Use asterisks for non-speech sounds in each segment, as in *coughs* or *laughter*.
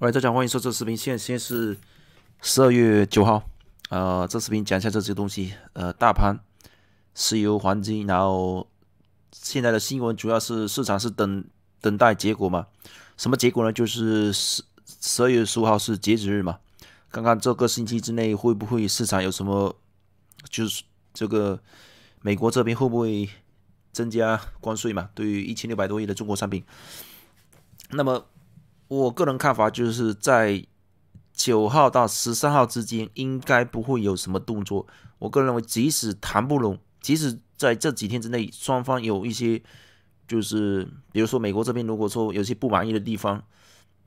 喂，大家欢迎收看视频，现现在是十二月九号，呃，这视频讲一下这些东西，呃，大盘、石油、黄金，然后现在的新闻主要是市场是等等待结果嘛？什么结果呢？就是十十二月十五号是截止日嘛？看看这个星期之内会不会市场有什么，就是这个美国这边会不会增加关税嘛？对于一千六百多亿的中国商品，那么。我个人看法就是在九号到十三号之间应该不会有什么动作。我个人认为，即使谈不拢，即使在这几天之内双方有一些，就是比如说美国这边如果说有些不满意的地方，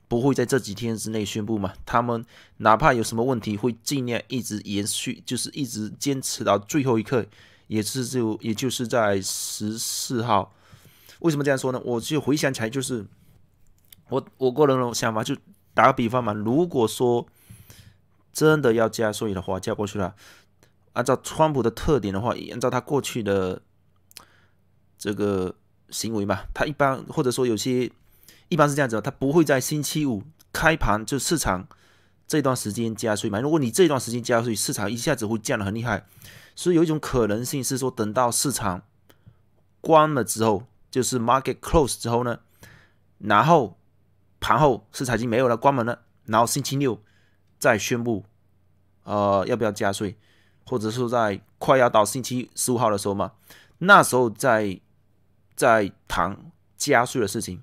不会在这几天之内宣布嘛。他们哪怕有什么问题，会尽量一直延续，就是一直坚持到最后一刻，也是就也就是在十四号。为什么这样说呢？我就回想起来就是。我我个人的想法就打个比方嘛，如果说真的要加税的话，加过去了，按照川普的特点的话，按照他过去的这个行为嘛，他一般或者说有些一般是这样子，他不会在星期五开盘就市场这段时间加税嘛。如果你这段时间加税，市场一下子会降的很厉害，所以有一种可能性是说，等到市场关了之后，就是 market close 之后呢，然后。盘后市场已经没有了，关门了。然后星期六再宣布，呃，要不要加税，或者说在快要到星期十五号的时候嘛，那时候再再谈加税的事情。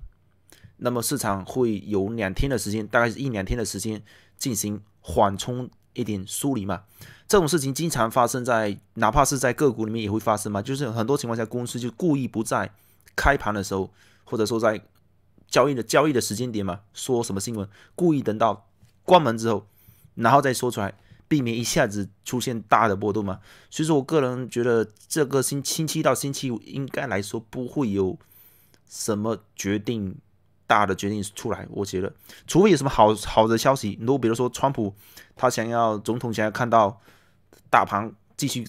那么市场会有两天的时间，大概是一两天的时间进行缓冲一点梳理嘛。这种事情经常发生在，哪怕是在个股里面也会发生嘛。就是很多情况下，公司就故意不在开盘的时候，或者说在。交易的交易的时间点嘛，说什么新闻，故意等到关门之后，然后再说出来，避免一下子出现大的波动嘛。所以说我个人觉得，这个星星期到星期五应该来说不会有什么决定大的决定出来。我觉得，除非有什么好好的消息，如果比如说川普他想要总统想要看到大盘继续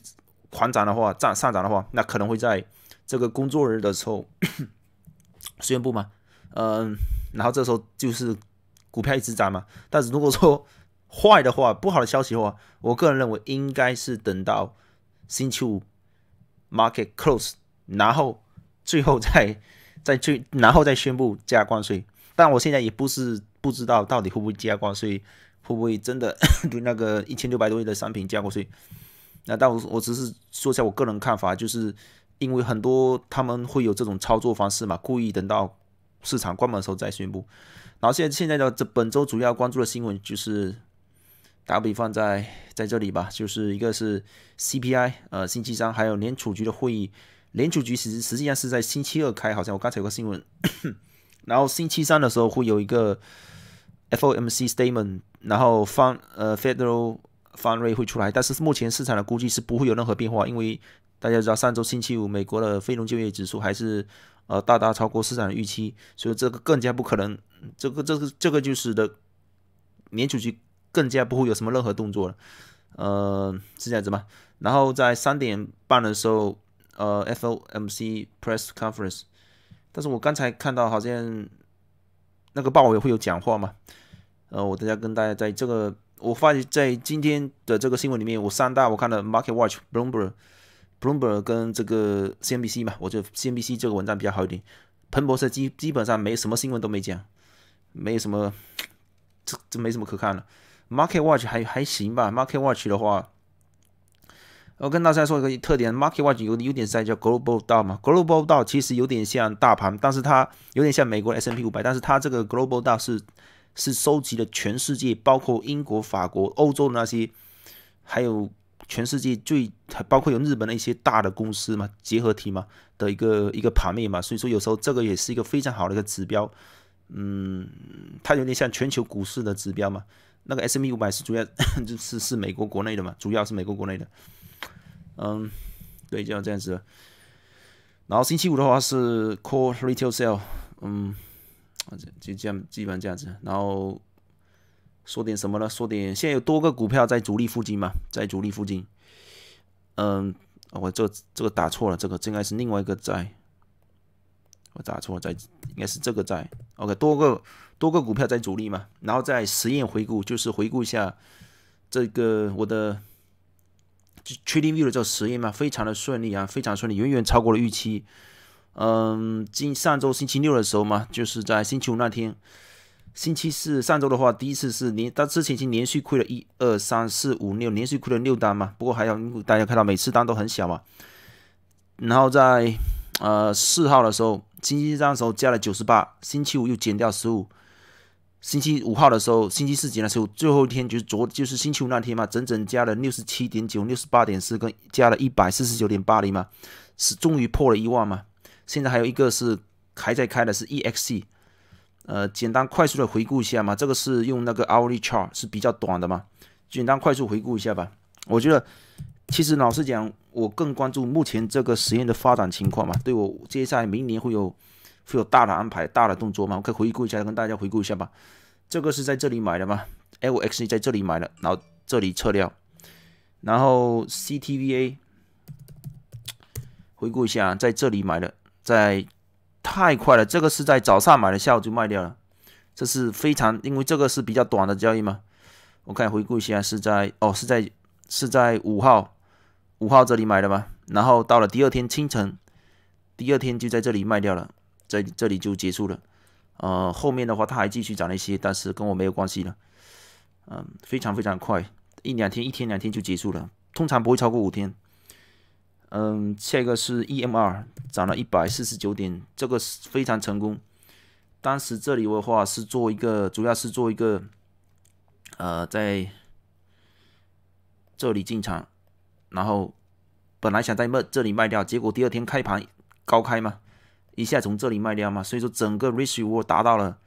狂涨的话，涨上涨的话，那可能会在这个工作日的时候 *coughs* 宣布嘛。嗯，然后这时候就是股票一直涨嘛。但是如果说 *laughs* 坏的话，不好的消息的话，我个人认为应该是等到星期五 market close，然后最后再再最然后再宣布加关税。但我现在也不是不知道到底会不会加关税，会不会真的对 *laughs* 那个一千六百多亿的商品加过税？那但我我只是说一下我个人看法，就是因为很多他们会有这种操作方式嘛，故意等到。市场关门的时候再宣布。然后现在，现在的这本周主要关注的新闻就是，打比方在在这里吧，就是一个是 CPI，呃，星期三还有联储局的会议。联储局实实际上是在星期二开，好像我刚才有个新闻。*coughs* 然后星期三的时候会有一个 FOMC statement，然后方呃 Federal Fund Rate 会出来，但是目前市场的估计是不会有任何变化，因为大家知道上周星期五美国的非农就业指数还是。呃，大大超过市场的预期，所以这个更加不可能。这个，这个，这个就使得年联储更加不会有什么任何动作了。呃，是这样子吗？然后在三点半的时候，呃，FOMC press conference。但是我刚才看到好像那个鲍威会有讲话嘛？呃，我下跟大家在这个，我发现在今天的这个新闻里面，我三大我看了 Market Watch、Bloomberg。Bloomberg 跟这个 CNBC 嘛，我觉得 CNBC 这个文章比较好一点。彭博社基基本上没什么新闻都没讲，没有什么，这这没什么可看的。Market Watch 还还行吧。Market Watch 的话，我跟大家说一个特点，Market Watch 有有点在叫 Global d o g l o b a l d o 其实有点像大盘，但是它有点像美国 S&P 五百，但是它这个 Global d o 是是收集了全世界，包括英国、法国、欧洲的那些，还有。全世界最，包括有日本的一些大的公司嘛，结合体嘛的一个一个盘面嘛，所以说有时候这个也是一个非常好的一个指标，嗯，它有点像全球股市的指标嘛，那个 S M E 五百是主要就 *coughs* 是是美国国内的嘛，主要是美国国内的，嗯，对，就这样子，然后星期五的话是 Core Retail Sell，嗯，就就这样，基本这样子，然后。说点什么呢？说点，现在有多个股票在主力附近嘛，在主力附近，嗯，我这这个打错了，这个这应该是另外一个债，我打错债，应该是这个债。OK，多个多个股票在主力嘛，然后在实验回顾，就是回顾一下这个我的 trading view 的这个实验嘛，非常的顺利啊，非常顺利，远远超过了预期。嗯，今上周星期六的时候嘛，就是在星期五那天。星期四上周的话，第一次是连，他之前已经连续亏了一二三四五六，连续亏了六单嘛。不过还有大家看到，每次单都很小嘛。然后在呃四号的时候，星期三的时候加了九十八，星期五又减掉十五，星期五号的时候，星期四减了的时候，最后一天就是昨就是星期五那天嘛，整整加了六十七点九六十八点四，跟加了一百四十九点八零嘛，是终于破了一万嘛。现在还有一个是还在开的，是 E X C。呃，简单快速的回顾一下嘛，这个是用那个 hourly chart 是比较短的嘛，简单快速回顾一下吧。我觉得其实老实讲，我更关注目前这个实验的发展情况嘛。对我接下来明年会有会有大的安排、大的动作嘛，我可以回顾一下，跟大家回顾一下吧。这个是在这里买的嘛，LX 在这里买的，然后这里撤掉，然后 CTVA 回顾一下，在这里买的，在。太快了，这个是在早上买的，下午就卖掉了，这是非常，因为这个是比较短的交易嘛。我看回顾一下，是在哦，是在是在五号五号这里买的吧，然后到了第二天清晨，第二天就在这里卖掉了，在这里就结束了。呃，后面的话他还继续涨了一些，但是跟我没有关系了。嗯，非常非常快，一两天，一天两天就结束了，通常不会超过五天。嗯，下一个是 EMR 涨了一百四十九点，这个是非常成功。当时这里的话是做一个，主要是做一个，呃，在这里进场，然后本来想在卖这里卖掉，结果第二天开盘高开嘛，一下从这里卖掉嘛，所以说整个 risk reward 达到了，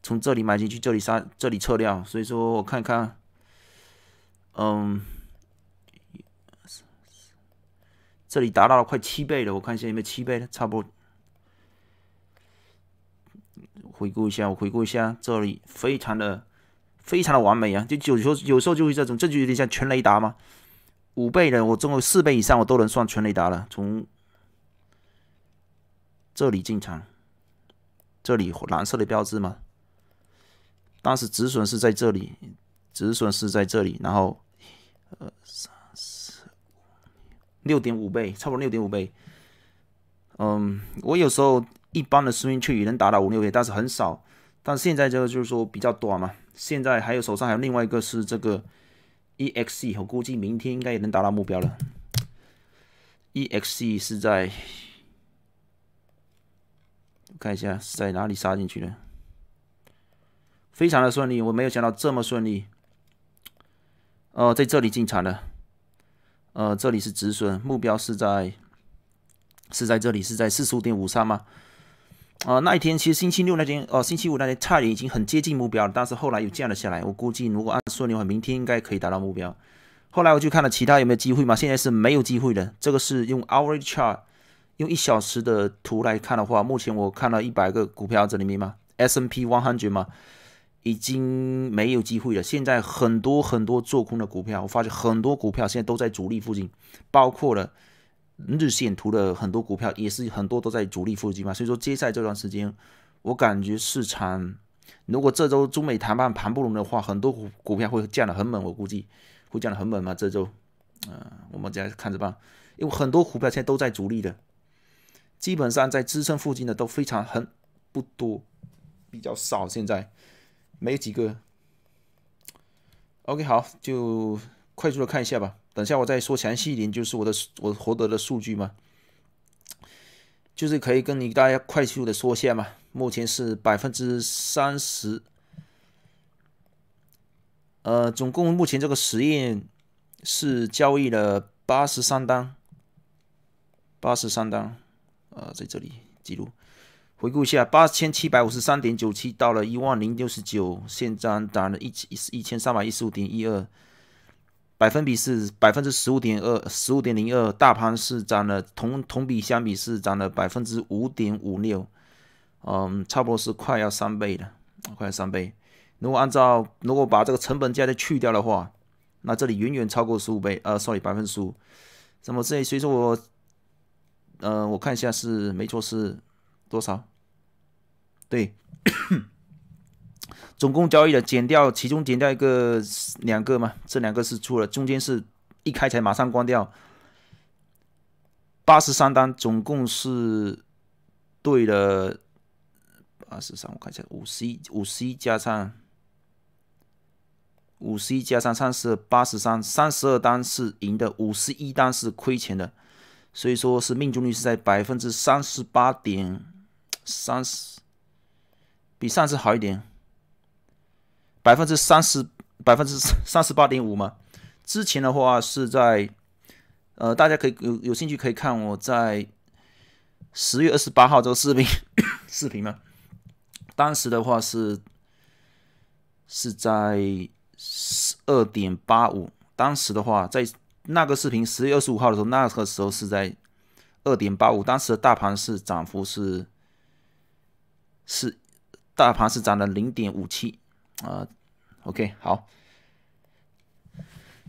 从这里买进去，这里杀，这里撤掉，所以说我看看，嗯。这里达到了快七倍了，我看一下有没有七倍呢，差不多。回顾一下，我回顾一下，这里非常的非常的完美啊！就有时候有时候就是这种，这就有点像全雷达嘛。五倍的我，总了四倍以上我都能算全雷达了。从这里进场，这里蓝色的标志吗？当时止损是在这里，止损是在这里，然后呃。六点五倍，差不多六点五倍。嗯，我有时候一般的收益去也能达到五六倍，但是很少。但现在这个就是说比较短嘛。现在还有手上还有另外一个是这个 E X C，我估计明天应该也能达到目标了。E X C 是在看一下是在哪里杀进去的，非常的顺利。我没有想到这么顺利。哦，在这里进场的。呃，这里是止损目标是在是在这里是在四十五点五三吗？啊，那一天其实星期六那天，哦，星期五那天差点已经很接近目标了，但是后来又降了下来。我估计如果按顺利话，明天应该可以达到目标。后来我就看了其他有没有机会嘛，现在是没有机会的。这个是用 hourly chart，用一小时的图来看的话，目前我看到一百个股票这里面嘛，S o n d P 1 0 0嘛。已经没有机会了。现在很多很多做空的股票，我发现很多股票现在都在主力附近，包括了日线图的很多股票也是很多都在主力附近嘛。所以说接下来这段时间，我感觉市场如果这周中美谈判盘不拢的话，很多股票会降的很猛，我估计会降的很猛嘛。这周，嗯，我们再看着办，因为很多股票现在都在主力的，基本上在支撑附近的都非常很不多，比较少现在。没几个。OK，好，就快速的看一下吧。等下我再说详细一点，就是我的我获得的数据嘛，就是可以跟你大家快速的说一下嘛。目前是百分之三十，呃，总共目前这个实验是交易了八十三单，八十三单，啊，在这里记录。回顾一下，八千七百五十三点九七到了一万零六十九，现在涨了一千一千三百一十五点一二，百分比是百分之十五点二十五点零二。大盘是涨了同同比相比是涨了百分之五点五六，嗯，差不多是快要三倍了，快要三倍。如果按照如果把这个成本价再去掉的话，那这里远远超过十五倍，呃，sorry 百分五。那么这，所以说我，呃，我看一下是没错，是多少？对，*coughs* 总共交易的减掉，其中减掉一个、两个嘛，这两个是出了，中间是一开才马上关掉，八十三单，总共是对的八十三。我看一下，五十一、五十一加上五十一加上三十二，八十三，三十二单是赢的，五十一单是亏钱的，所以说是命中率是在百分之三十八点三十。比上次好一点，百分之三十，百分之三十八点五吗？之前的话是在，呃，大家可以有有兴趣可以看我在十月二十八号这个视频 *coughs* 视频吗？当时的话是是在二点八五，当时的话在那个视频十月二十五号的时候，那个时候是在二点八五，当时的大盘是涨幅是是。大盘是涨了零点五七啊，OK 好，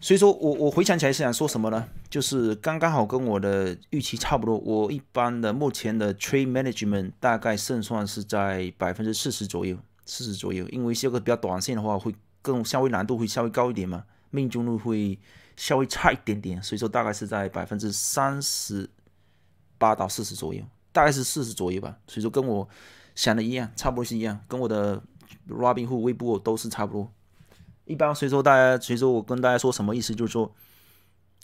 所以说我我回想起来是想说什么呢？就是刚刚好跟我的预期差不多。我一般的目前的 Trade Management 大概胜算是在百分之四十左右，四十左右，因为修个比较短线的话会更稍微难度会稍微高一点嘛，命中率会稍微差一点点。所以说大概是在百分之三十八到四十左右，大概是四十左右吧。所以说跟我。想的一样，差不多是一样，跟我的 Robinhood、微步都是差不多。一般，所以说大家，所以说我跟大家说什么意思，就是说，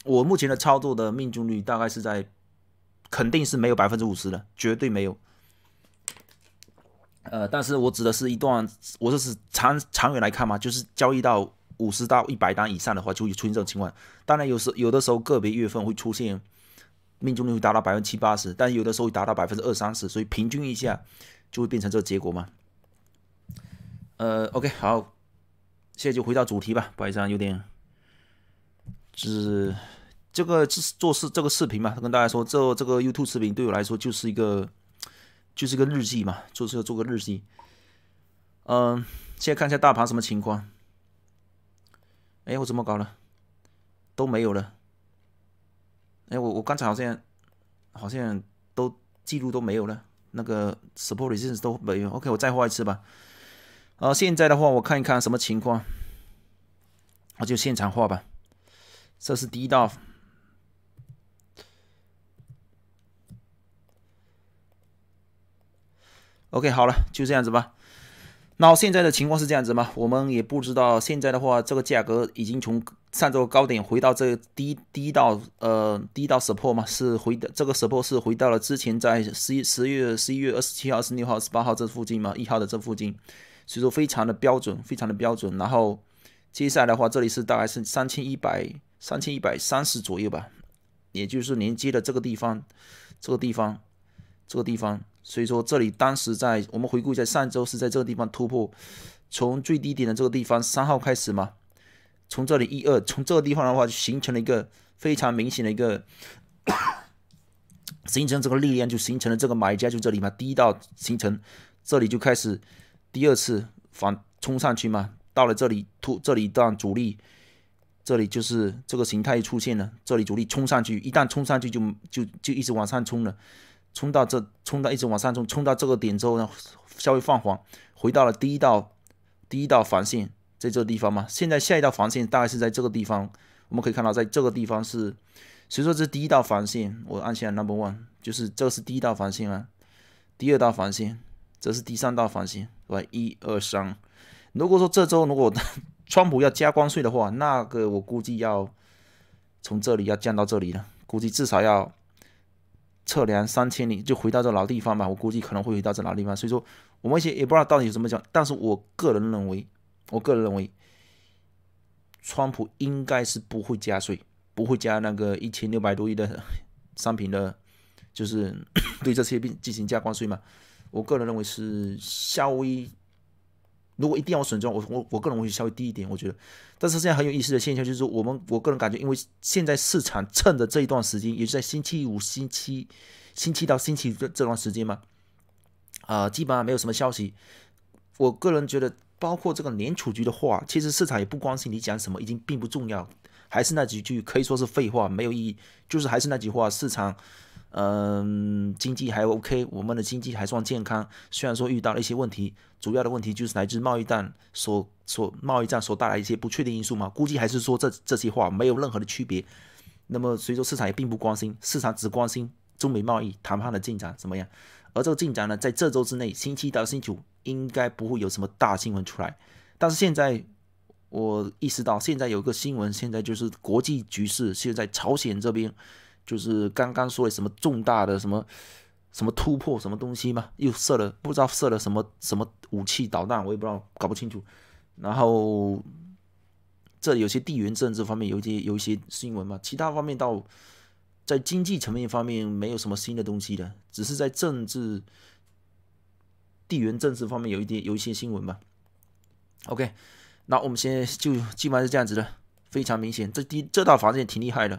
我目前的操作的命中率大概是在，肯定是没有百分之五十的，绝对没有。呃，但是我指的是一段，我这是长长远来看嘛，就是交易到五十到一百单以上的话，就会出现这种情况。当然有时有的时候个别月份会出现命中率会达到百分之七八十，但有的时候会达到百分之二三十，所以平均一下。就会变成这个结果嘛？呃，OK，好，现在就回到主题吧。不好意思啊，有点，是这个是做事，这个视频嘛？他跟大家说，这这个 YouTube 视频对我来说就是一个，就是一个日记嘛，做个做个日记。嗯，现在看一下大盘什么情况？哎，我怎么搞了？都没有了。哎，我我刚才好像好像都记录都没有了。那个 support s i n e s 都没有。OK，我再画一次吧。啊，现在的话，我看一看什么情况，我就现场画吧。这是第一道。OK，好了，就这样子吧。那现在的情况是这样子吗？我们也不知道。现在的话，这个价格已经从上周高点回到这低低到呃低到 support 嘛，是回到这个 support 是回到了之前在十一十月十一月二十七号、十六号、十八号这附近嘛，一号的这附近，所以说非常的标准，非常的标准。然后接下来的话，这里是大概是三千一百三千一百三十左右吧，也就是连接的这个地方，这个地方，这个地方。所以说，这里当时在我们回顾，一下，上周是在这个地方突破，从最低点的这个地方三号开始嘛，从这里一二，从这个地方的话，就形成了一个非常明显的一个 *coughs* 形成这个力量，就形成了这个买家就这里嘛，第一道形成，这里就开始第二次反冲上去嘛，到了这里突这里一段阻力，这里就是这个形态出现了，这里阻力冲上去，一旦冲上去就就就一直往上冲了。冲到这，冲到一直往上冲，冲到这个点之后呢，稍微放缓，回到了第一道第一道防线，在这个地方嘛。现在下一道防线大概是在这个地方。我们可以看到，在这个地方是，所以说这第一道防线。我按下了 number one，就是这是第一道防线啊。第二道防线，这是第三道防线，对吧？一二三。如果说这周如果 *laughs* 川普要加关税的话，那个我估计要从这里要降到这里了，估计至少要。测量三千里就回到这老地方吧，我估计可能会回到这老地方。所以说，我们一些也不知道到底怎么讲，但是我个人认为，我个人认为，川普应该是不会加税，不会加那个一千六百多亿的商品的，就是 *coughs* 对这些并进行加关税嘛。我个人认为是稍微。如果一定要我选中我我我个人会稍微低一点，我觉得。但是现在很有意思的现象就是，我们我个人感觉，因为现在市场趁着这一段时间，也就在星期五、星期星期到星期这这段时间嘛，啊，基本上没有什么消息。我个人觉得，包括这个联储局的话，其实市场也不关心你讲什么，已经并不重要。还是那几句，可以说是废话，没有意义。就是还是那句话，市场。嗯，经济还 OK，我们的经济还算健康，虽然说遇到了一些问题，主要的问题就是来自贸易战所所贸易战所带来一些不确定因素嘛，估计还是说这这些话没有任何的区别。那么，所以说市场也并不关心，市场只关心中美贸易谈判的进展怎么样。而这个进展呢，在这周之内，星期一到星期五应该不会有什么大新闻出来。但是现在我意识到，现在有个新闻，现在就是国际局势，现在朝鲜这边。就是刚刚说的什么重大的什么什么突破什么东西嘛，又射了不知道射了什么什么武器导弹，我也不知道搞不清楚。然后这有些地缘政治方面有一些有一些新闻嘛，其他方面到在经济层面方面没有什么新的东西的，只是在政治地缘政治方面有一点有一些新闻吧。OK，那我们现在就基本上是这样子的，非常明显，这第这套防线挺厉害的。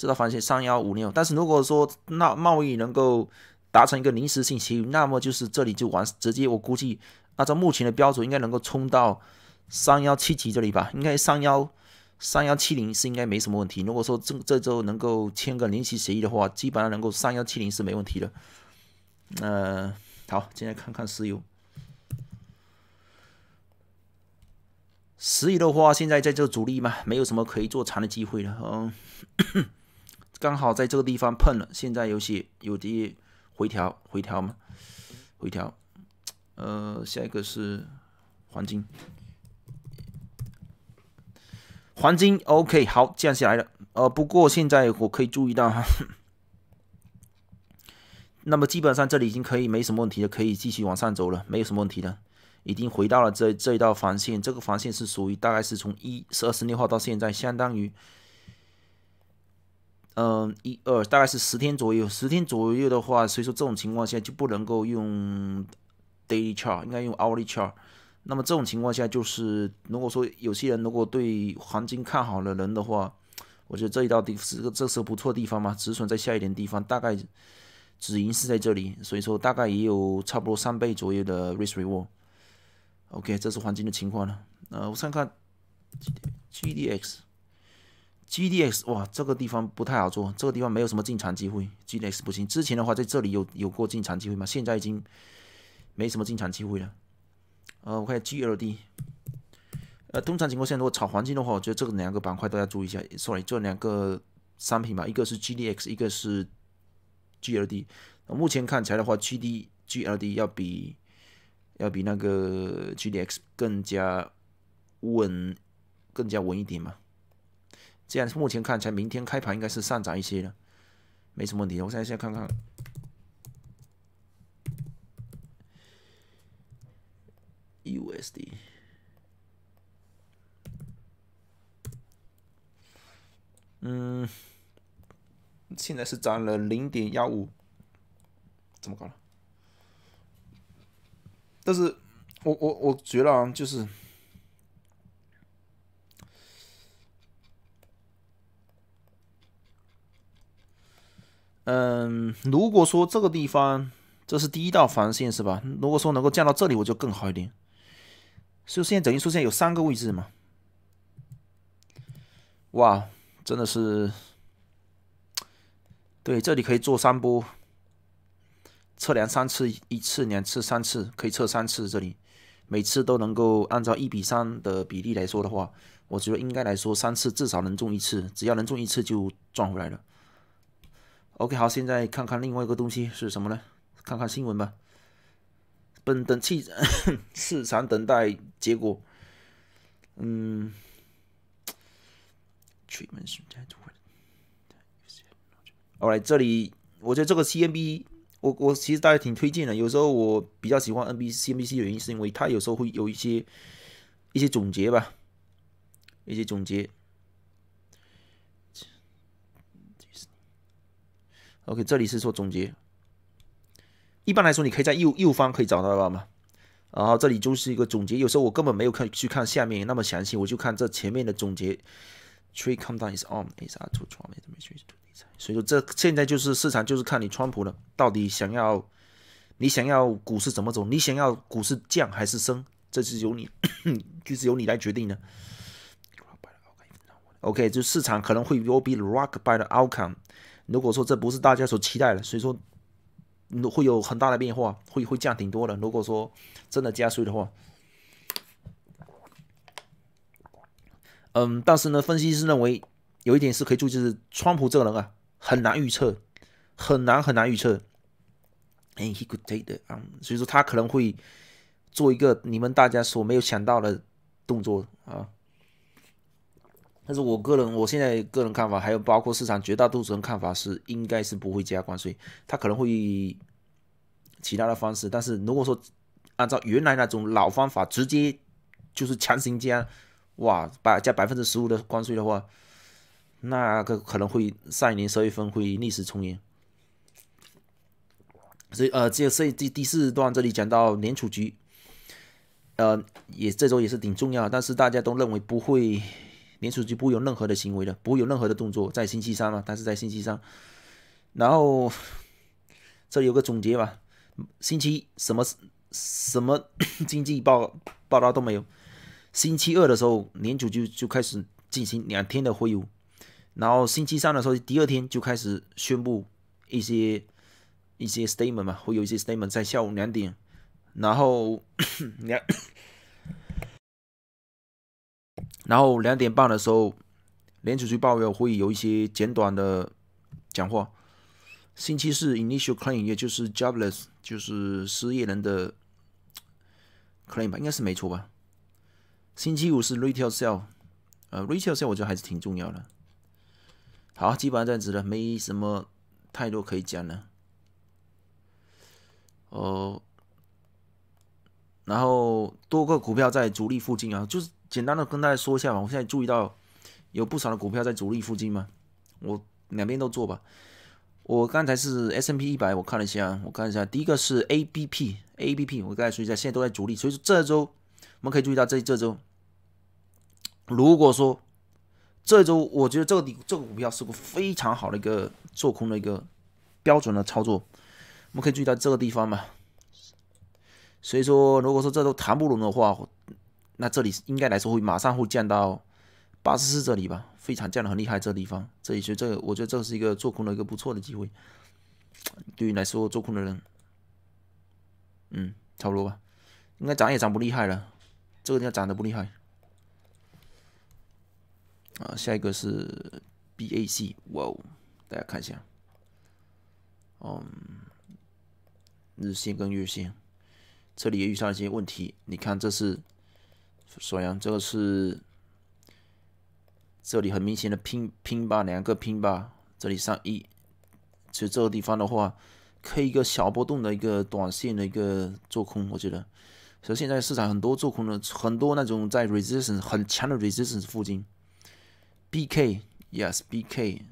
这套防线三幺五六，但是如果说那贸易能够达成一个临时性协议，那么就是这里就完直接，我估计按照目前的标准，应该能够冲到三幺七级这里吧？应该三幺三幺七零是应该没什么问题。如果说这这周能够签个临时协议的话，基本上能够三幺七零是没问题的。那好，现在看看石油，石油的话现在在这主力嘛，没有什么可以做长的机会了嗯。刚好在这个地方碰了，现在有些有的回调回调吗？回调，呃，下一个是黄金，黄金 OK 好降下来了，呃，不过现在我可以注意到哈，*laughs* 那么基本上这里已经可以没什么问题了，可以继续往上走了，没有什么问题的，已经回到了这这一道防线，这个防线是属于大概是从一十二十六号到现在相当于。嗯，一二大概是十天左右，十天左右的话，所以说这种情况下就不能够用 daily chart，应该用 hourly chart。那么这种情况下就是，如果说有些人如果对黄金看好的人的话，我觉得这一道地是个这是个不错地方嘛，止损在下一点地方，大概止盈是在这里，所以说大概也有差不多三倍左右的 risk reward。OK，这是黄金的情况了。呃，我看看 GDX。GDX 哇，这个地方不太好做，这个地方没有什么进场机会，GDX 不行。之前的话在这里有有过进场机会吗？现在已经没什么进场机会了。呃，我看 GLD。呃，通常情况下，如果炒黄金的话，我觉得这个两个板块都要注意一下。sorry，这两个商品嘛，一个是 GDX，一个是 GLD。目前看起来的话，GD GLD 要比要比那个 GDX 更加稳，更加稳一点嘛。这样，目前看起来，明天开盘应该是上涨一些了，没什么问题。我现在先看看 USD，嗯，现在是涨了零点幺五，怎么搞了？但是，我我我觉得啊，就是。嗯，如果说这个地方这是第一道防线是吧？如果说能够降到这里，我就更好一点。出现在等于出现有三个位置嘛？哇，真的是，对，这里可以做三波，测量三次，一次、两次、三次，可以测三次。这里每次都能够按照一比三的比例来说的话，我觉得应该来说三次至少能中一次，只要能中一次就赚回来了。OK，好，现在看看另外一个东西是什么呢？看看新闻吧。等等，气市场等待结果。嗯，Treatment。Alright，这里我觉得这个 CMB，我我其实大家挺推荐的。有时候我比较喜欢 NBC，NBC 的原因是因为它有时候会有一些一些总结吧，一些总结。OK，这里是做总结。一般来说，你可以在右右方可以找到它然后这里就是一个总结。有时候我根本没有看去看下面那么详细，我就看这前面的总结。Tree c o m e d o w n is on, is R two trillion. 所以说，这现在就是市场，就是看你川普了，到底想要你想要股市怎么走，你想要股市降还是升，这是由你，就是由你来决定的。OK，就市场可能会 will be rocked by the outcome。如果说这不是大家所期待的，所以说会有很大的变化，会会降挺多的。如果说真的加税的话，嗯，但是呢，分析师认为有一点是可以注意，是川普这个人啊，很难预测，很难很难预测。And he could take it 啊，所以说他可能会做一个你们大家所没有想到的动作啊。但是我个人，我现在个人看法，还有包括市场绝大多数人看法是，应该是不会加关税，它可能会以其他的方式。但是如果说按照原来那种老方法，直接就是强行加，哇，百加百分之十五的关税的话，那个可能会上一年十月份会逆势重演。所以呃，这第第四段这里讲到联储局，呃，也这周也是挺重要，但是大家都认为不会。联储局不有任何的行为了，不有任何的动作，在星期三嘛，但是在星期三，然后这有个总结吧，星期什么什么 *coughs* 经济报报道都没有，星期二的时候，联储就就开始进行两天的会晤，然后星期三的时候，第二天就开始宣布一些一些 statement 嘛，会有一些 statement 在下午两点，然后 *coughs* 两。然后两点半的时候，联储局报表会有一些简短的讲话。星期四 initial claim 也就是 jobless 就是失业人的 claim 吧，应该是没错吧。星期五是 retail sale，呃，retail sale 我觉得还是挺重要的。好，基本上这样子了，没什么太多可以讲了。哦，然后多个股票在主力附近啊，就是。简单的跟大家说一下吧，我现在注意到有不少的股票在主力附近嘛，我两边都做吧。我刚才是 S M P 一百，我看了一下，我看一下，第一个是 A B P A B P，我刚大家说一下，现在都在主力，所以说这周我们可以注意到这这周。如果说这周，我觉得这个股这个股票是个非常好的一个做空的一个标准的操作，我们可以注意到这个地方嘛。所以说，如果说这周谈不拢的话。那这里应该来说会马上会降到八十四这里吧，非常降的很厉害，这个地方，这里以这个，我觉得这是一个做空的一个不错的机会，对于来说做空的人，嗯，差不多吧，应该涨也涨不厉害了，这个地方涨的不厉害。啊，下一个是 BAC，哇哦，大家看一下，嗯，日线跟月线，这里也遇上一些问题，你看这是。所以啊，这个是这里很明显的拼拼吧，两个拼吧，这里上一，其实这个地方的话，以一个小波动的一个短线的一个做空，我觉得。所以现在市场很多做空的，很多那种在 resistance 很强的 resistance 附近，B K yes B K，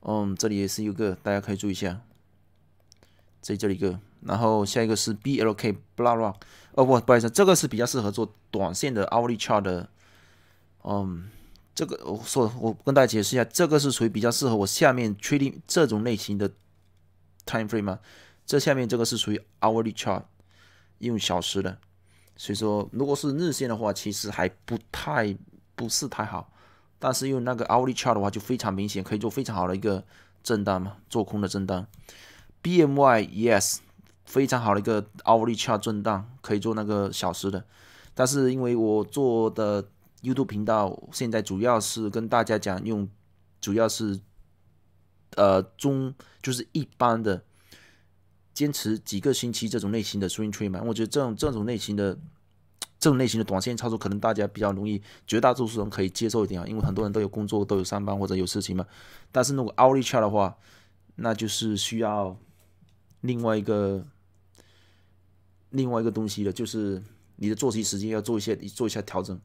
嗯，这里也是有个，大家可以注意一下，在这里一个。然后下一个是 B L K blah blah，哦不，不好意思，这个是比较适合做短线的 hourly chart 的。嗯，这个我说我跟大家解释一下，这个是属于比较适合我下面 trading 这种类型的 time frame 吗？这下面这个是属于 hourly chart，用小时的。所以说，如果是日线的话，其实还不太不是太好。但是用那个 hourly chart 的话，就非常明显，可以做非常好的一个震荡嘛，做空的震荡。B M y Y E S。非常好的一个 hourly chart 振荡可以做那个小时的，但是因为我做的 YouTube 频道现在主要是跟大家讲用，主要是呃中就是一般的，坚持几个星期这种类型的 swing trade 嘛，我觉得这种这种类型的这种类型的短线操作可能大家比较容易，绝大多数人可以接受一点啊，因为很多人都有工作都有上班或者有事情嘛。但是如果 hourly chart 的话，那就是需要另外一个。另外一个东西了，就是你的作息时间要做一些做一下调整。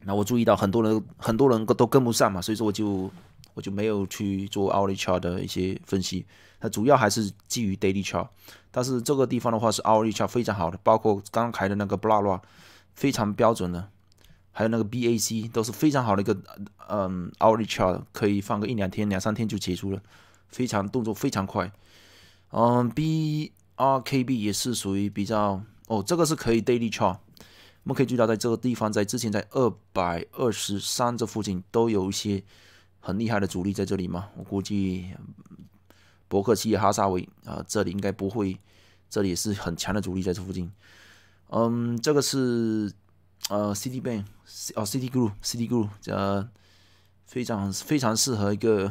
那我注意到很多人很多人都跟不上嘛，所以说我就我就没有去做 hourly chart 的一些分析。它主要还是基于 daily chart，但是这个地方的话是 hourly chart 非常好的，包括刚才开的那个 blah blah，非常标准的，还有那个 BAC 都是非常好的一个嗯 hourly chart，可以放个一两天、两三天就结束了，非常动作非常快。嗯，B。RKB 也是属于比较哦，这个是可以 daily chart，我们可以注意到，在这个地方，在之前在二百二十三这附近都有一些很厉害的主力在这里嘛。我估计伯克希尔、哈萨维啊，这里应该不会，这里是很强的主力在这附近。嗯，这个是呃，City Bank，哦，City Group，City Group 呃，非常非常适合一个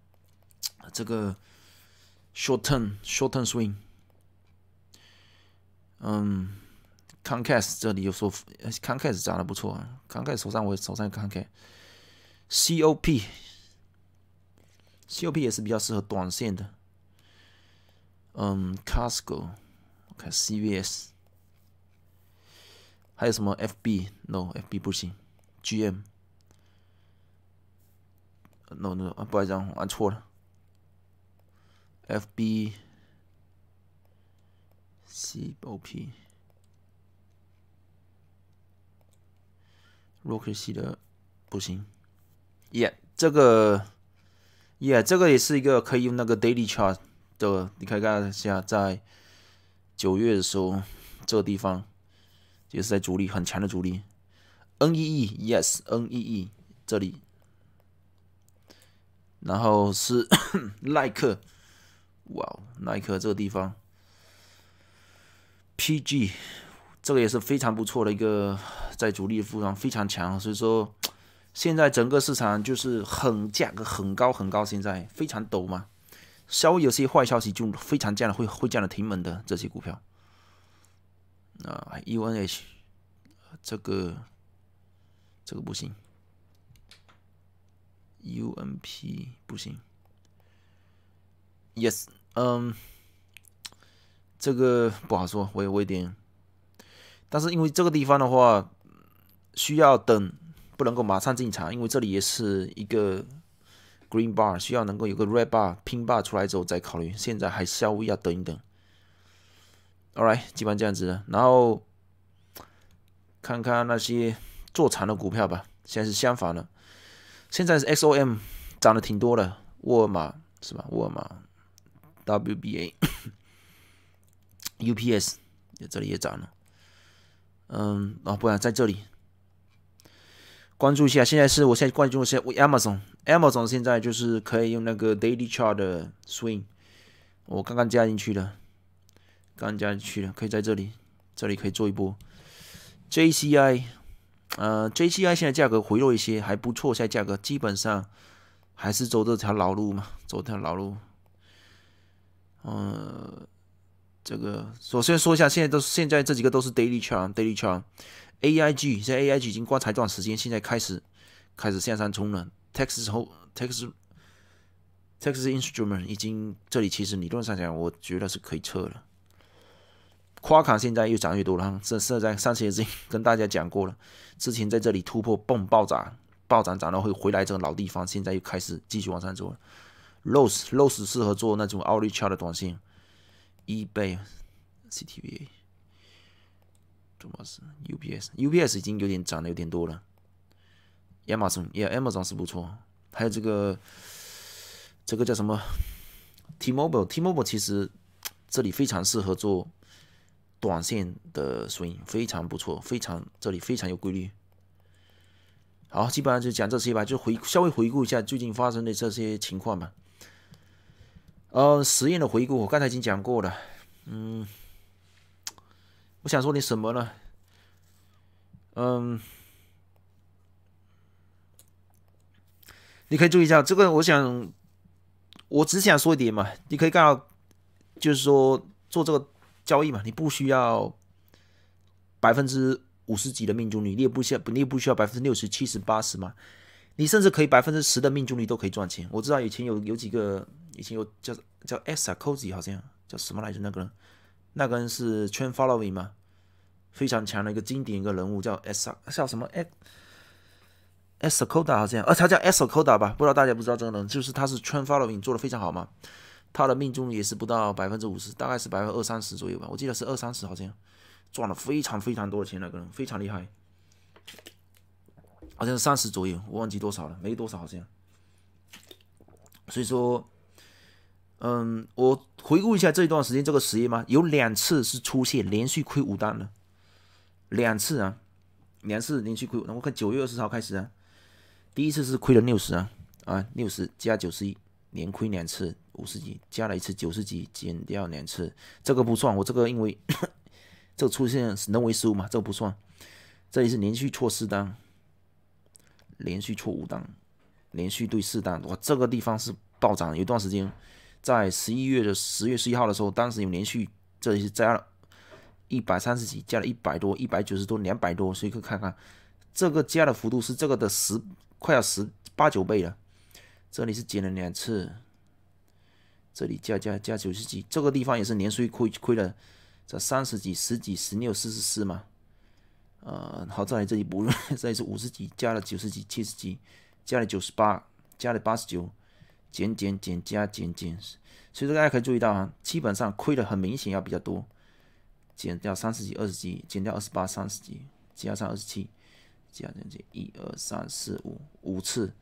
*coughs* 这个。Short term, short term swing。嗯，Concast 这里有所，Concast 涨得不错。啊 Concast 手上我手上 Concast，COP，COP 也是比较适合短线的。嗯，Costco，看 CVS，还有什么 FB？No，FB 不行。GM，No，No，啊，不好意思，我按错了。F B C O P，洛克西的不行。Yeah，这个，Yeah，这个也是一个可以用那个 daily chart 的。你可以看一下，在九月的时候，这个地方也是在主力很强的主力。N E E Yes，N E E 这里，然后是 *coughs* 耐克。哇，哦，耐克这个地方，PG 这个也是非常不错的一个，在主力附上非常强，所以说现在整个市场就是很价格很高很高，现在非常陡嘛，稍微有些坏消息就非常降了，会会降的挺猛的这些股票。啊，UNH 这个这个不行，UNP 不行，Yes。嗯，这个不好说，我也我有点。但是因为这个地方的话，需要等，不能够马上进场，因为这里也是一个 green bar，需要能够有个 red bar、pink bar 出来之后再考虑。现在还稍微要等一等。All right，基本上这样子。的，然后看看那些做长的股票吧。现在是相反了，现在是 X O M 涨的挺多的，沃尔玛是吧？沃尔玛。WBA，UPS，这里也涨了。嗯，啊，不然在这里关注一下。现在是我现在关注一下 Amazon，Amazon 现在就是可以用那个 Daily Chart Swing，我刚刚加进去的，刚加进去的，可以在这里，这里可以做一波。JCI，呃，JCI 现在价格回落一些，还不错，现在价格基本上还是走这条老路嘛，走这条老路。嗯，这个首先说一下，现在都现在这几个都是 daily chart，daily chart。AIG，现在 AIG 已经观察一段时间，现在开始开始向上冲了。Texas 后 Texas Texas i n s t r u m e n t 已经，这里其实理论上讲，我觉得是可以撤了。夸卡现在又涨越多了，这这在上次已经 *laughs* 跟大家讲过了，之前在这里突破蹦暴涨，暴涨涨到会回来这个老地方，现在又开始继续往上走。了。Rose Rose 适合做那种奥利巧的短信。a y CTVA，么是 UPS？UPS 已经有点涨的有点多了。亚 m 逊，Yeah，Amazon 是不错。还有这个，这个叫什么？T-Mobile，T-Mobile 其实这里非常适合做短线的 swing，非常不错，非常这里非常有规律。好，基本上就讲这些吧，就回稍微回顾一下最近发生的这些情况吧。呃，实验的回顾我刚才已经讲过了，嗯，我想说点什么呢？嗯，你可以注意一下这个。我想，我只想说一点嘛，你可以看到，就是说做这个交易嘛，你不需要百分之五十几的命中率，你也不需要，你也不需要百分之六十、七十、八十嘛，你甚至可以百分之十的命中率都可以赚钱。我知道以前有有几个。以前有叫叫 s a c o z y 好像叫什么来着那个人，那个人是 t r Following 吗？非常强的一个经典一个人物叫 Sak 叫什么 Sakoda 好像，呃，他叫 Sakoda 吧，不知道大家不知道这个人，就是他是 t r Following 做的非常好嘛，他的命中也是不到百分之五十，大概是百分之二三十左右吧，我记得是二三十好像，赚了非常非常多的钱那个人非常厉害，好像是三十左右，我忘记多少了，没多少好像，所以说。嗯，我回顾一下这一段时间这个实验嘛，有两次是出现连续亏五单的，两次啊，两次连续亏。我看九月二十号开始啊，第一次是亏了六十啊啊，六十加九十一，连亏两次五十几，加了一次九十几，减掉两次，这个不算，我这个因为 *coughs* 这个出现人为失误嘛，这个不算。这里是连续错四单，连续错五单，连续对四单，哇，这个地方是暴涨，有段时间。在十一月的十月十一号的时候，当时有连续这里是加了一百三十几，加了一百多，一百九十多，两百多，所以可以看看这个加的幅度是这个的十快要十八九倍了。这里是减了两次，这里加加加九十几，这个地方也是连续亏亏了这三十几十几十六四十四嘛。呃，好再来这一论这里 *laughs* 是五十几加了九十几，七十几加了九十八，加了八十九。减减减加减减，所以说大家可以注意到啊，基本上亏的很明显要比较多，减掉三十几二十几，减掉二十八三十几，加上二十七，加减减一二三四五五次，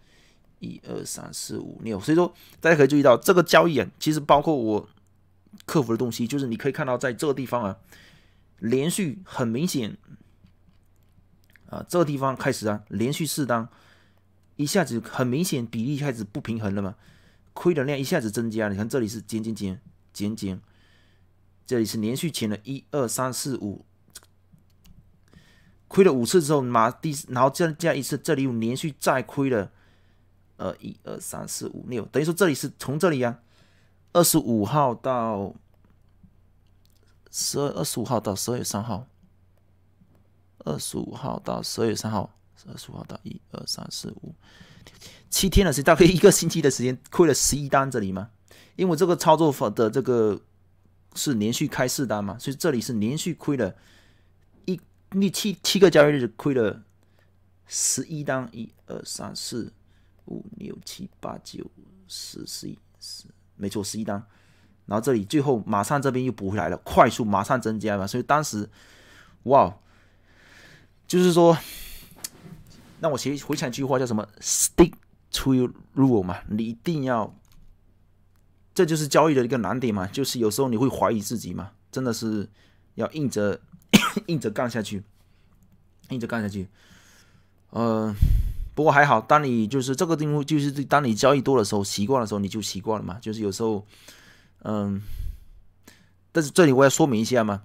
一二三四五六，所以说大家可以注意到这个交易啊，其实包括我克服的东西，就是你可以看到在这个地方啊，连续很明显啊，这个地方开始啊，连续四单，一下子很明显比例开始不平衡了嘛。亏的量一下子增加，你看这里是减减减减减，这里是连续减了一二三四五，亏了五次之后马第，然后再加一次，这里又连续再亏了呃，一二三四五六，等于说这里是从这里啊，二十五号到十二二十五号到十二月三号，二十五号到十二月三号，二十五号到一二三四五。七天的时间，大概一个星期的时间，亏了十一单这里吗？因为这个操作法的这个是连续开四单嘛，所以这里是连续亏了一，那七七个交易日亏了十一单，一二三四五六七八九十十一十，没错，十一单。然后这里最后马上这边又补回来了，快速马上增加嘛，所以当时，哇，就是说。那我其实回想一句话叫什么 “stick to y o u rule” 嘛，你一定要，这就是交易的一个难点嘛，就是有时候你会怀疑自己嘛，真的是要硬着 *coughs* 硬着干下去，硬着干下去。呃，不过还好，当你就是这个定位，就是当你交易多的时候，习惯的时候，你就习惯了嘛。就是有时候，嗯，但是这里我要说明一下嘛，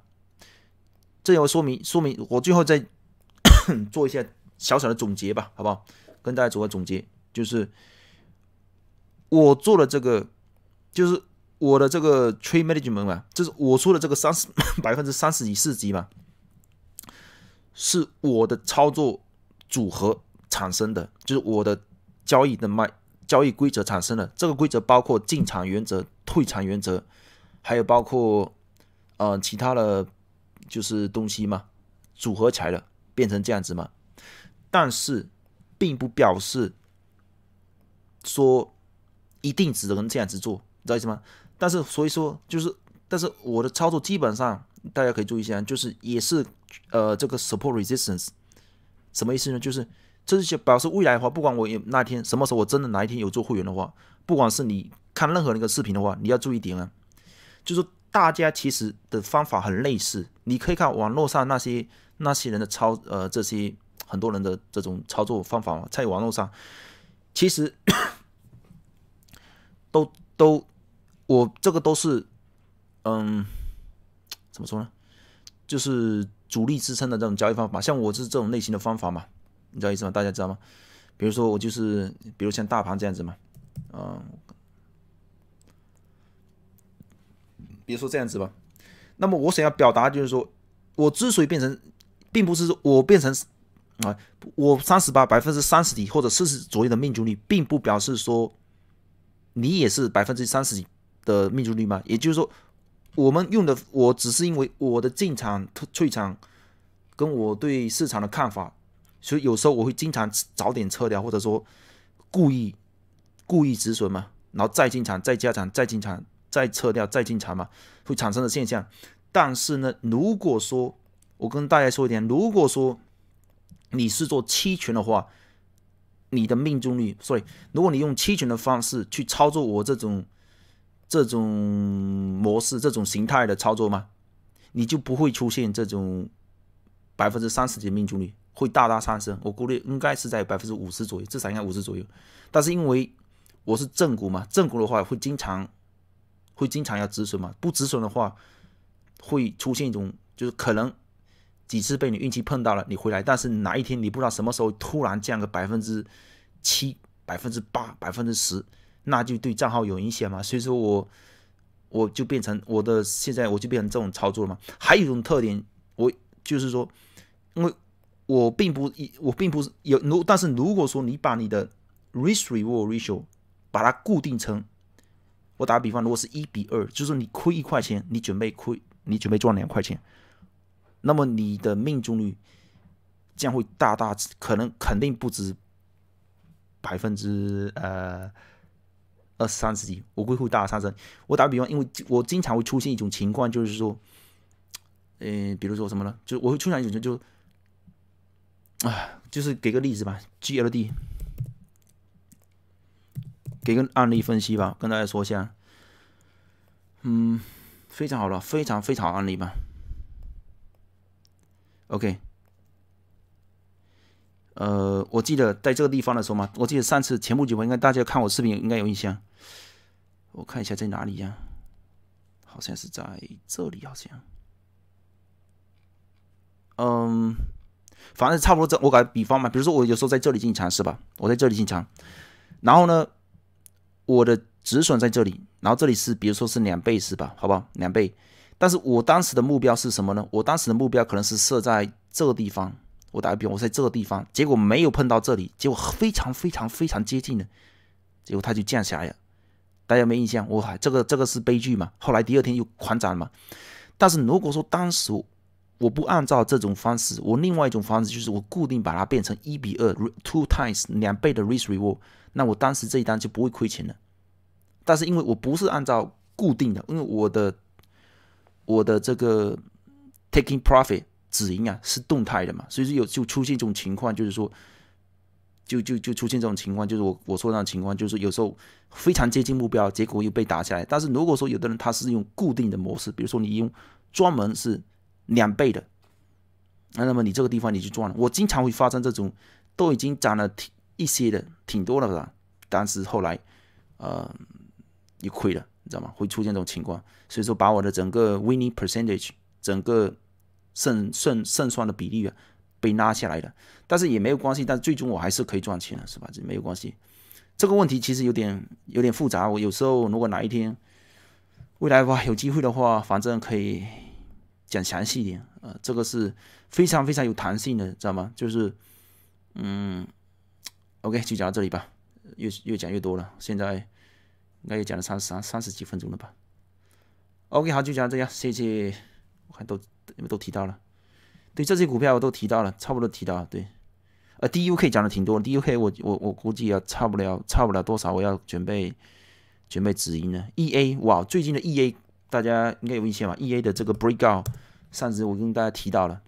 这要说明说明，我最后再 *coughs* 做一下。小小的总结吧，好不好？跟大家做个总结，就是我做了这个，就是我的这个 tree management 嘛，就是我说的这个三十 *coughs* 百分之三十级四级嘛，是我的操作组合产生的，就是我的交易的卖交易规则产生的。这个规则包括进场原则、退场原则，还有包括呃其他的就是东西嘛，组合起来变成这样子嘛。但是，并不表示说一定只能这样子做，知道意思吗？但是，所以说就是，但是我的操作基本上大家可以注意一下，就是也是呃这个 support resistance 什么意思呢？就是这些表示未来的话，不管我有那天什么时候，我真的哪一天有做会员的话，不管是你看任何一个视频的话，你要注意点啊，就是大家其实的方法很类似，你可以看网络上那些那些人的操呃这些。很多人的这种操作方法嘛，在网络上，其实 *coughs* 都都我这个都是嗯怎么说呢？就是主力支撑的这种交易方法，像我是这种类型的方法嘛？你知道意思吗？大家知道吗？比如说我就是比如像大盘这样子嘛，嗯，比如说这样子吧。那么我想要表达就是说，我之所以变成，并不是说我变成。啊，我三十八百分之三十几或者四十左右的命中率，并不表示说你也是百分之三十几的命中率嘛。也就是说，我们用的我只是因为我的进场退退场，跟我对市场的看法，所以有时候我会经常早点撤掉，或者说故意故意止损嘛，然后再进场再加场、再进场再撤掉再进场嘛，会产生的现象。但是呢，如果说我跟大家说一点，如果说。你是做期权的话，你的命中率。所以，如果你用期权的方式去操作我这种这种模式、这种形态的操作嘛，你就不会出现这种百分之三十的命中率，会大大上升。我估计应该是在百分之五十左右，至少应该五十左右。但是因为我是正股嘛，正股的话会经常会经常要止损嘛，不止损的话会出现一种就是可能。几次被你运气碰到了，你回来，但是哪一天你不知道什么时候突然降个百分之七、百分之八、百分之十，那就对账号有影响嘛？所以说我我就变成我的现在我就变成这种操作了嘛。还有一种特点，我就是说，因为我并不一，我并不是有，如但是如果说你把你的 risk reward ratio 把它固定成，我打比方，如果是一比二，就是你亏一块钱，你准备亏，你准备赚两块钱。那么你的命中率将会大大可能肯定不止百分之呃二三十几，我估计会大大上升。我打个比方，因为我经常会出现一种情况，就是说，嗯，比如说什么呢？就我会出现一种就，啊，就是给个例子吧，GLD，给个案例分析吧，跟大家说一下。嗯，非常好了，非常非常好案例吧。OK，呃，我记得在这个地方的时候嘛，我记得上次前不久，吧，应该大家看我视频应该有印象。我看一下在哪里呀？好像是在这里，好像。嗯，反正差不多这，我打比方嘛，比如说我有时候在这里进场是吧？我在这里进场，然后呢，我的止损在这里，然后这里是比如说是两倍是吧？好不好？两倍。但是我当时的目标是什么呢？我当时的目标可能是设在这个地方，我打个比方，我在这个地方，结果没有碰到这里，结果非常非常非常接近的，结果它就降下来了。大家没印象？哇，这个这个是悲剧嘛？后来第二天又狂涨嘛。但是如果说当时我不按照这种方式，我另外一种方式就是我固定把它变成一比二，two times 两倍的 risk reward，那我当时这一单就不会亏钱了。但是因为我不是按照固定的，因为我的。我的这个 taking profit 止盈啊是动态的嘛，所以说有就出现这种情况，就是说，就就就出现这种情况，就是我我说那种情况，就是有时候非常接近目标，结果又被打下来。但是如果说有的人他是用固定的模式，比如说你用专门是两倍的，那那么你这个地方你就赚了。我经常会发生这种，都已经涨了挺一些的，挺多了吧，但是后来呃，又亏了。知道吗？会出现这种情况，所以说把我的整个 winning percentage 整个胜胜胜算的比例啊，被拉下来了。但是也没有关系，但是最终我还是可以赚钱的，是吧？这没有关系。这个问题其实有点有点复杂。我有时候如果哪一天未来吧有机会的话，反正可以讲详细一点啊。这个是非常非常有弹性的，知道吗？就是嗯，OK，就讲到这里吧。越越讲越多了，现在。应该也讲了三十三十几分钟了吧？OK，好，就讲这样，谢谢。我看都你们都提到了，对这些股票我都提到了，差不多提到了。对，呃，DUK 讲的挺多，DUK 我我我估计要差不了差不了多少，我要准备准备止盈了。EA，哇，最近的 EA 大家应该有印象吧？EA 的这个 breakout，上次我跟大家提到了，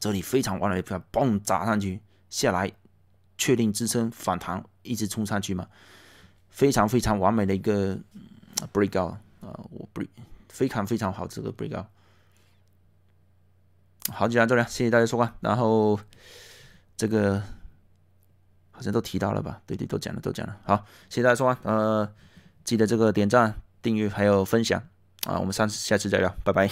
这里非常完美，嘣砸上去，下来确定支撑反弹，一直冲上去嘛。非常非常完美的一个 break out 啊，我 break 非常非常好这个 break out，好几条这里，谢谢大家收看，然后这个好像都提到了吧，对对，都讲了，都讲了，好，谢谢大家收看，呃，记得这个点赞、订阅还有分享啊，我们下次下次再聊，拜拜。